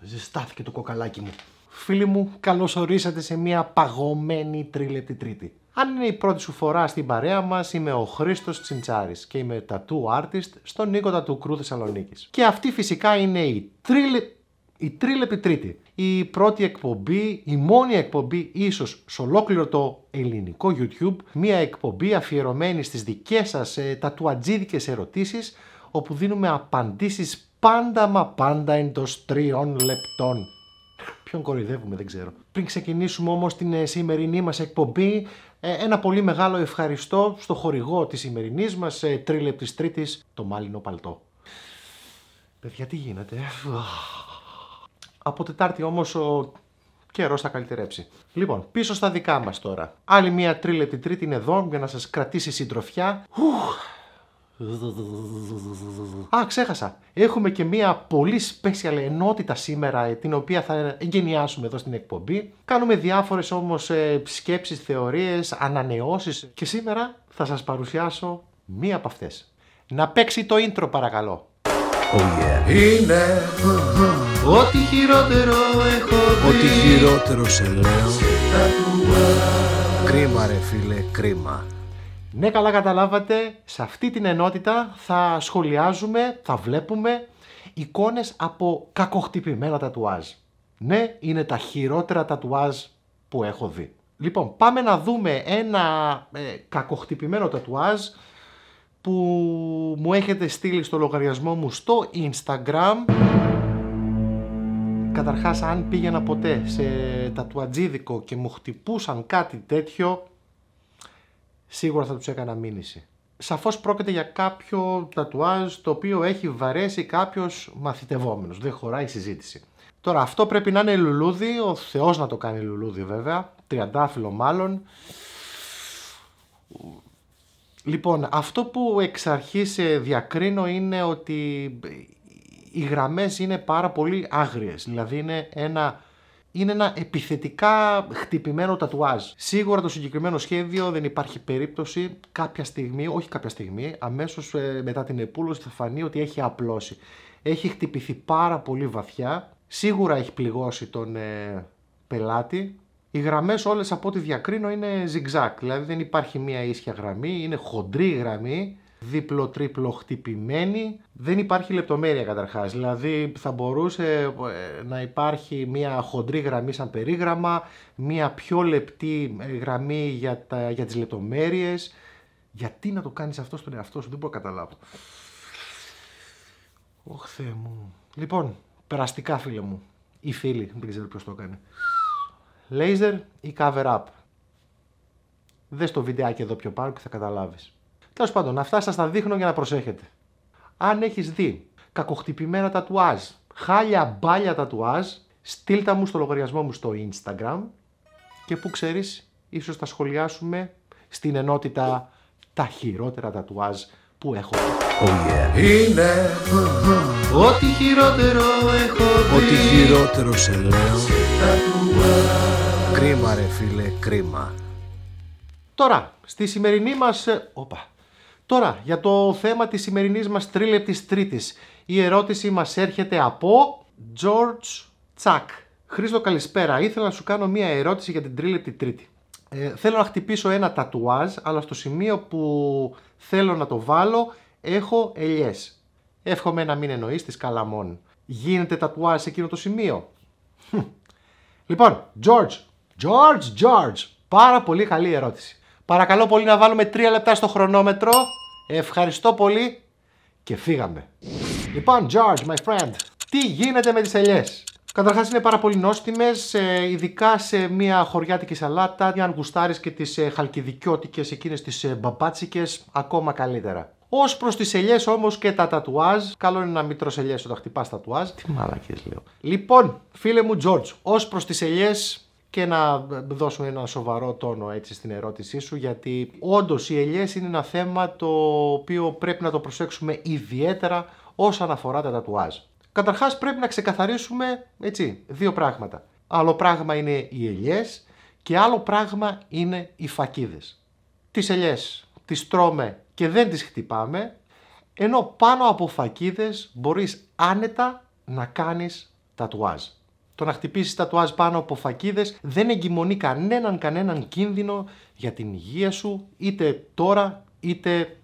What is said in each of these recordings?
Ζεστάθηκε το κοκαλάκι μου. Φίλοι μου, καλώς ορίσατε σε μια παγωμένη τρίλεπτη τρίτη. Αν είναι η πρώτη σου φορά στην παρέα μας, είμαι ο Χρήστος Τσιντσάρης και είμαι tattoo artist στον Νίκο του Κρού Θεσσαλονίκης. Και αυτή φυσικά είναι η, τρίλε... η τρίλεπτη τρίτη. Η πρώτη εκπομπή, η μόνη εκπομπή ίσως σε ολόκληρο το ελληνικό YouTube, μια εκπομπή αφιερωμένη στις δικές σας ε, τατουατζίδικες ερωτήσεις, όπου δίνουμε απαντήσεις πάντα μα πάντα εντός τριών λεπτών. Ποιον κοροϊδεύουμε δεν ξέρω. Πριν ξεκινήσουμε όμως την ε, σημερινή μας εκπομπή, ε, ένα πολύ μεγάλο ευχαριστώ στο χορηγό της σημερινής μας ε, τρίλεπτης τρίτης, το μάλινο παλτό. Παιδιά τι γίνεται. Από Τετάρτη όμως ο καιρός θα καλυτερέψει. Λοιπόν, πίσω στα δικά μας τώρα. Άλλη μια τρίλεπτη τρίτη είναι εδώ για να σας κρατήσει συντροφιά. Α, ξέχασα. Έχουμε και μια πολύ special ενότητα σήμερα ε, την οποία θα εγκαινιάσουμε εδώ στην εκπομπή. Κάνουμε διάφορες όμως ε, σκέψεις, θεωρίες, ανανεώσεις και σήμερα θα σας παρουσιάσω μία από αυτές. Να παίξει το intro παρακαλώ. Oh yeah. Είναι Ό,τι χειρότερο έχω Ό,τι χειρότερο σε λέω Κρίμα ρε φίλε, κρίμα ναι, καλά καταλάβατε, σε αυτή την ενότητα θα σχολιάζουμε, θα βλέπουμε εικόνες από κακοχτυπημένα τατουάζ. Ναι, είναι τα χειρότερα τατουάζ που έχω δει. Λοιπόν, πάμε να δούμε ένα ε, κακοχτυπημένο τατουάζ που μου έχετε στείλει στο λογαριασμό μου στο Instagram. Καταρχάς, αν πήγαινα ποτέ σε τατουατζίδικο και μου χτυπούσαν κάτι τέτοιο, σίγουρα θα τους έκανα μήνυση. Σαφώς πρόκειται για κάποιο τατουάζ το οποίο έχει βαρέσει κάποιος μαθητευόμενος, δεν χωράει συζήτηση. Τώρα αυτό πρέπει να είναι λουλούδι, ο Θεός να το κάνει λουλούδι βέβαια, τριαντάφυλλο μάλλον. Λοιπόν, αυτό που εξ αρχής ε, διακρίνω είναι ότι οι γραμμές είναι πάρα πολύ άγριες, δηλαδή είναι ένα είναι ένα επιθετικά χτυπημένο τατουάζ. Σίγουρα το συγκεκριμένο σχέδιο δεν υπάρχει περίπτωση κάποια στιγμή, όχι κάποια στιγμή, αμέσως ε, μετά την επούλωση θα φανεί ότι έχει απλώσει. Έχει χτυπηθεί πάρα πολύ βαθιά, σίγουρα έχει πληγώσει τον ε, πελάτη. Οι γραμμές, όλες από ό,τι διακρίνω είναι zigzag, δηλαδή δεν υπάρχει μία ίσια γραμμή, είναι χοντρή γραμμή διπλο-τρίπλο χτυπημένη. Δεν υπάρχει λεπτομέρεια καταρχάς. Δηλαδή θα μπορούσε ε, να υπάρχει μια χοντρή γραμμή σαν περίγραμμα, μια πιο λεπτή ε, γραμμή για, τα, για τις λεπτομέρειες. Γιατί να το κάνεις αυτό στον εαυτό σου, δεν μπορώ να καταλάβω. Ωχ, μου. Λοιπόν, περαστικά φίλε μου, ή φίλοι, δεν ξέρω ποιος το έκανε. Λέιζερ ή cover up. Δες το βιντεάκι εδώ πιο πάνω και θα καταλάβεις. Τέλος πάντων, αυτά σας τα δείχνω για να προσέχετε. Αν έχεις δει κακοχτυπημένα τατουάζ, χάλια μπάλια τατουάζ, στείλ μου στο λογαριασμό μου στο Instagram και που ξέρεις, ίσως τα σχολιάσουμε στην ενότητα τα χειρότερα τατουάζ που έχω. Oh yeah. Είναι ό,τι χειρότερο έχω δει. Ό,τι χειρότερο σε λέω. Κρίμα ρε φίλε, κρίμα. Τώρα, στη σημερινή μας... Ε, όπα, Τώρα, για το θέμα της σημερινής μας τρίλεπτης τρίτης. Η ερώτηση μας έρχεται από George Τσακ. Χρήστο καλησπέρα, ήθελα να σου κάνω μία ερώτηση για την τρίλεπτη τρίτη. Ε, θέλω να χτυπήσω ένα τατουάζ, αλλά στο σημείο που θέλω να το βάλω έχω ελιές. Εύχομαι να μην εννοείς τις καλαμών. Γίνεται τατουάζ σε εκείνο το σημείο. Λοιπόν, George, George, George, πάρα πολύ καλή ερώτηση. Παρακαλώ πολύ να βάλουμε τρία λεπτά στο χρονόμετρο. Ευχαριστώ πολύ και φύγαμε. Λοιπόν, George, my friend, τι γίνεται με τις ελιές. Καταρχάς, είναι πάρα πολύ νόστιμες, ε, ειδικά σε μια χωριάτικη σαλάτα, αν γουστάρεις και τις ε, χαλκιδικιώτικες, εκείνες εκείνε τι ακόμα καλύτερα. Ως προς τις ελιές όμως και τα τατουάζ, καλό είναι να μην τρώσει ελιές όταν χτυπάς τατουάζ. Τι μαλακίε λέω. Λοιπόν, φίλε μου George, ως προς τις ελιές, και να δώσω ένα σοβαρό τόνο έτσι στην ερώτησή σου γιατί όντως οι ελιές είναι ένα θέμα το οποίο πρέπει να το προσέξουμε ιδιαίτερα όσον αφορά τα τατουάζ. Καταρχάς πρέπει να ξεκαθαρίσουμε έτσι, δύο πράγματα. Άλλο πράγμα είναι οι ελιές και άλλο πράγμα είναι οι φακίδες. Τις ελιές τις τρώμε και δεν τις χτυπάμε ενώ πάνω από φακίδες μπορείς άνετα να κάνεις τατουάζ. Το να χτυπήσεις τα τουάζ πάνω από φακίδες δεν εγκυμονεί κανέναν κανέναν κίνδυνο για την υγεία σου, είτε τώρα είτε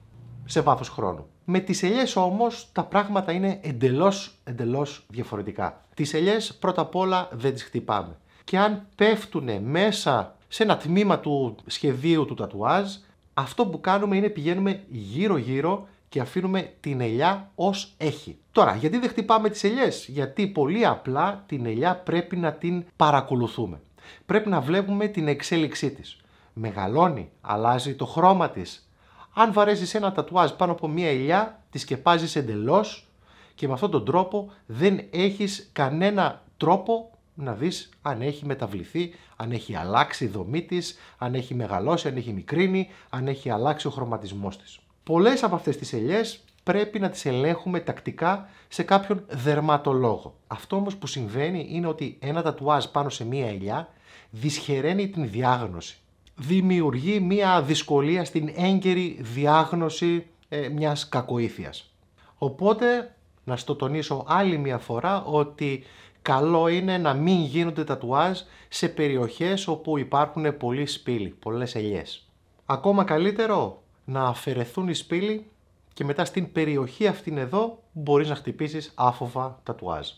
σε βάθος χρόνου. Με τις ελιές όμως τα πράγματα είναι εντελώς, εντελώς διαφορετικά. Τις ελιές πρώτα απ' όλα δεν τις χτυπάμε. Και αν πέφτουν μέσα σε ένα τμήμα του σχεδίου του τατουάζ, αυτό που κάνουμε είναι πηγαίνουμε γύρω γύρω και αφήνουμε την ελιά ως έχει. Τώρα, γιατί δεν χτυπάμε τις ελιές, γιατί πολύ απλά την ελιά πρέπει να την παρακολουθούμε. Πρέπει να βλέπουμε την εξέλιξή της. Μεγαλώνει, αλλάζει το χρώμα της. Αν βαρέσεις ένα τατουάζ πάνω από μια ελιά, τη σκεπάζεις εντελώς και με αυτόν τον τρόπο δεν έχεις κανένα τρόπο να δεις αν έχει μεταβληθεί, αν έχει αλλάξει η δομή της, αν έχει μεγαλώσει, αν έχει μικρύνει, αν έχει αλλάξει ο χρωματισμός της. Πολλές από αυτές τις ελιές πρέπει να τις ελέγχουμε τακτικά σε κάποιον δερματολόγο. Αυτό όμως που συμβαίνει είναι ότι ένα τατουάζ πάνω σε μία ελιά δυσχεραίνει την διάγνωση. Δημιουργεί μία δυσκολία στην έγκαιρη διάγνωση ε, μιας κακοήθειας. Οπότε, να στο τονίσω άλλη μία φορά ότι καλό είναι να μην γίνονται τατουάζ σε περιοχές όπου υπάρχουν πολλοί σπήλοι, πολλές ελιές. Ακόμα καλύτερο, να αφαιρεθούν οι σπήλοι και μετά στην περιοχή αυτήν εδώ μπορείς να χτυπήσεις άφοβα τατουάζ.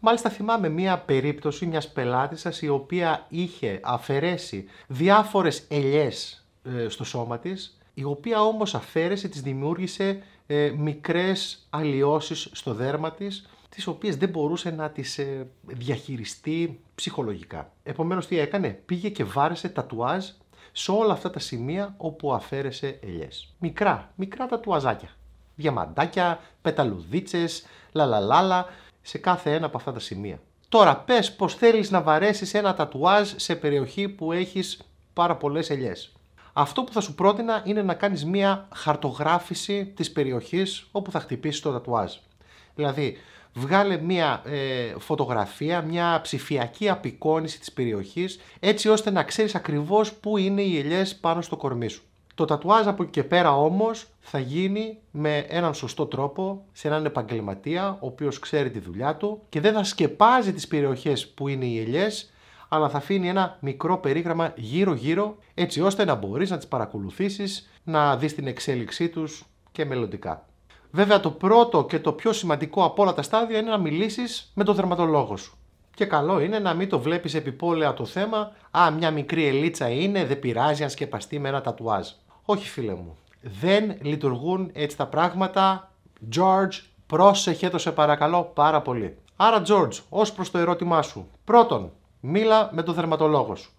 Μάλιστα θυμάμαι μία περίπτωση μιας πελάτησας η οποία είχε αφαιρέσει διάφορες ελιές ε, στο σώμα της, η οποία όμως αφαίρεσε, της δημιούργησε ε, μικρές αλλοιώσεις στο δέρμα της, τις οποίες δεν μπορούσε να τις ε, διαχειριστεί ψυχολογικά. Επομένως τι έκανε, πήγε και βάρεσε τατουάζ σε όλα αυτά τα σημεία όπου αφαίρεσε ελιές. Μικρά, μικρά τα τουαζάκια. Διαμαντάκια, πεταλουδίτσες, λαλαλάλα, σε κάθε ένα από αυτά τα σημεία. Τώρα πες πως θέλεις να βαρέσεις ένα τατουάζ σε περιοχή που έχεις πάρα πολλές ελιές. Αυτό που θα σου πρότεινα είναι να κάνεις μία χαρτογράφηση της περιοχής όπου θα χτυπήσεις το τατουάζ. Δηλαδή, βγάλε μια ε, φωτογραφία, μια ψηφιακή απεικόνηση της περιοχής, έτσι ώστε να ξέρεις ακριβώς πού είναι οι ελιές πάνω στο κορμί σου. Το τατουάζ από εκεί και πέρα όμως θα γίνει με έναν σωστό τρόπο σε έναν επαγγελματία ο οποίος ξέρει τη δουλειά του και δεν θα σκεπάζει τις περιοχές που είναι οι ελιές αλλά θα αφήνει ένα μικρό περίγραμμα γύρω γύρω έτσι ώστε να μπορείς να τις παρακολουθήσεις, να δεις την εξέλιξή τους και μελλοντικά. Βέβαια το πρώτο και το πιο σημαντικό από όλα τα στάδια είναι να μιλήσεις με τον δερματολόγο σου. Και καλό είναι να μην το βλέπεις επιπόλαια το θέμα «Α, μια μικρή ελίτσα είναι, δεν πειράζει αν σκεπαστεί με ένα τατουάζ». Όχι φίλε μου, δεν λειτουργούν έτσι τα πράγματα. George, πρόσεχε το σε παρακαλώ πάρα πολύ. Άρα George, ως προς το ερώτημά σου. Πρώτον, μίλα με τον δερματολόγο σου.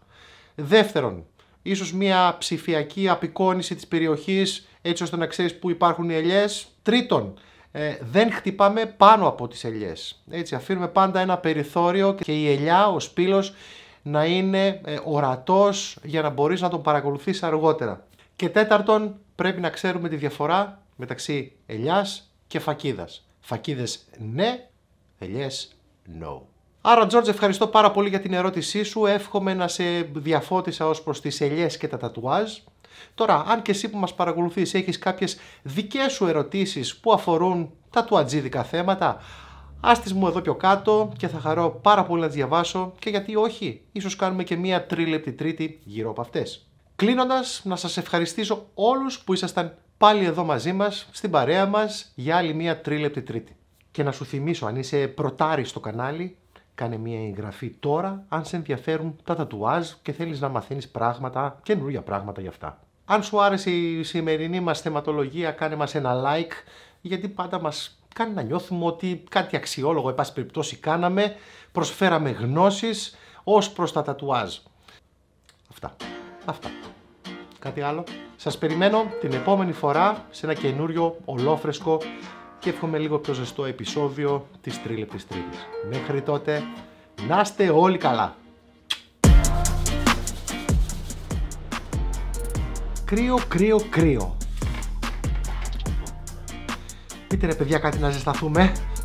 Δεύτερον, ίσως μια ψηφιακή απεικόνηση της περιοχής έτσι ώστε να ξέρεις που υπάρχουν οι ελιές. Τρίτον, ε, δεν χτυπάμε πάνω από τις ελιές. Έτσι, αφήνουμε πάντα ένα περιθώριο και η ελιά, ο σπήλος, να είναι ε, ορατός για να μπορείς να τον παρακολουθείς αργότερα. Και τέταρτον, πρέπει να ξέρουμε τη διαφορά μεταξύ ελιάς και φακίδας. Φακίδες ναι, ελιές no. Άρα, Τζόρτζ, ευχαριστώ πάρα πολύ για την ερώτησή σου. Εύχομαι να σε διαφώτισα ως προς τις ελιές και τα τατουάζ. Τώρα, αν και εσύ που μας παρακολουθείς έχεις κάποιες δικές σου ερωτήσεις που αφορούν τα του θέματα, ας τις μου εδώ πιο κάτω και θα χαρώ πάρα πολύ να τις διαβάσω και γιατί όχι, ίσως κάνουμε και μία τρίλεπτη τρίτη γύρω από αυτές. Κλείνοντας, να σας ευχαριστήσω όλους που ήσασταν πάλι εδώ μαζί μας, στην παρέα μας, για άλλη μία τρίλεπτη τρίτη. Και να σου θυμίσω, αν είσαι πρωτάρι στο κανάλι, Κάνε μια εγγραφή τώρα αν σε ενδιαφέρουν τα τατουάζ και θέλεις να μαθαίνεις πράγματα, καινούργια πράγματα για αυτά. Αν σου άρεσε η σημερινή μας θεματολογία κάνε μας ένα like γιατί πάντα μας κάνει να νιώθουμε ότι κάτι αξιόλογο, εν περιπτώσει κάναμε, προσφέραμε γνώσεις ως προς τα τατουάζ. Αυτά. Αυτά. Κάτι άλλο. Σας περιμένω την επόμενη φορά σε ένα καινούριο ολόφρεσκο και εύχομαι λίγο πιο ζεστό επεισόδιο της Τρίλεπτης Τρίτης. Μέχρι τότε, να είστε όλοι καλά! Κρύο, κρύο, κρύο. Πείτε ρε παιδιά κάτι να ζεσταθούμε.